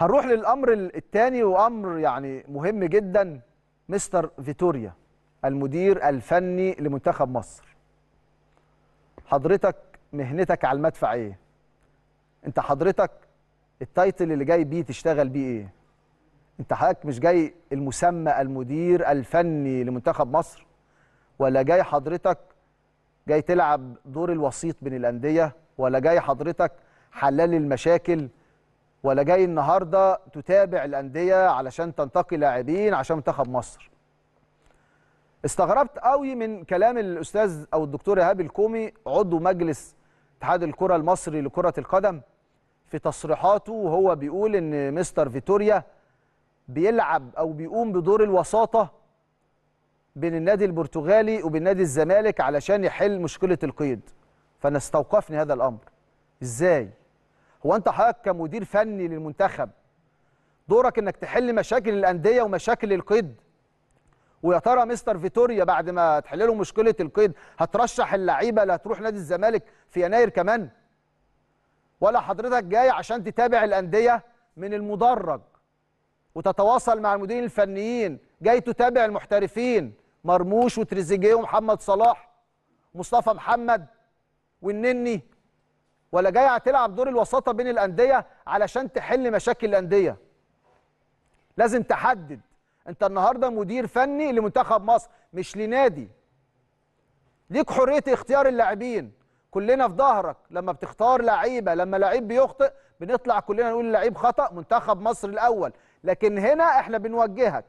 هنروح للامر الثاني وامر يعني مهم جدا مستر فيتوريا المدير الفني لمنتخب مصر حضرتك مهنتك على المدفع ايه انت حضرتك التايتل اللي جاي بيه تشتغل بيه ايه انت حضرتك مش جاي المسمى المدير الفني لمنتخب مصر ولا جاي حضرتك جاي تلعب دور الوسيط بين الانديه ولا جاي حضرتك حلال المشاكل ولا جاي النهارده تتابع الانديه علشان تنتقي لاعبين عشان منتخب مصر استغربت قوي من كلام الاستاذ او الدكتور ايهاب الكومي عضو مجلس اتحاد الكره المصري لكره القدم في تصريحاته وهو بيقول ان مستر فيتوريا بيلعب او بيقوم بدور الوساطه بين النادي البرتغالي وبين نادي الزمالك علشان يحل مشكله القيد فانا استوقفني هذا الامر ازاي هو انت حضرتك كمدير فني للمنتخب دورك انك تحل مشاكل الانديه ومشاكل القيد ويا ترى مستر فيتوريا بعد ما تحل له مشكله القيد هترشح اللعيبه اللي هتروح نادي الزمالك في يناير كمان ولا حضرتك جاي عشان تتابع الانديه من المدرج وتتواصل مع المديرين الفنيين جاي تتابع المحترفين مرموش وتريزيجيه ومحمد صلاح مصطفى محمد والنني ولا جاي هتلعب دور الوساطه بين الانديه علشان تحل مشاكل الانديه لازم تحدد انت النهارده مدير فني لمنتخب مصر مش لنادي ليك حريه اختيار اللاعبين كلنا في ظهرك لما بتختار لعيبه لما لعيب بيخطئ بنطلع كلنا نقول لعيب خطا منتخب مصر الاول لكن هنا احنا بنوجهك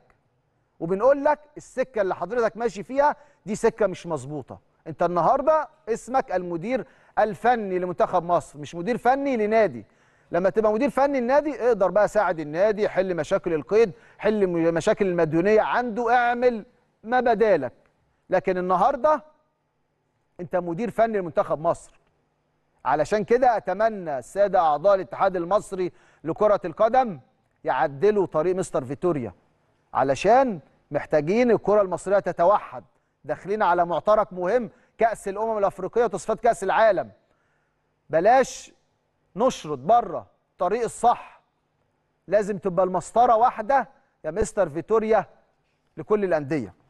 وبنقول لك السكه اللي حضرتك ماشي فيها دي سكه مش مظبوطه انت النهارده اسمك المدير الفني لمنتخب مصر مش مدير فني لنادي لما تبقى مدير فني النادي اقدر بقى ساعد النادي حل مشاكل القيد حل مشاكل المديونيه عنده اعمل ما بدالك لكن النهارده انت مدير فني لمنتخب مصر علشان كده اتمنى الساده اعضاء الاتحاد المصري لكره القدم يعدلوا طريق مستر فيتوريا علشان محتاجين الكره المصريه تتوحد داخلين على معترك مهم كاس الامم الافريقيه وتصفيات كاس العالم بلاش نشرط بره الطريق الصح لازم تبقى المسطره واحده يا مستر فيتوريا لكل الانديه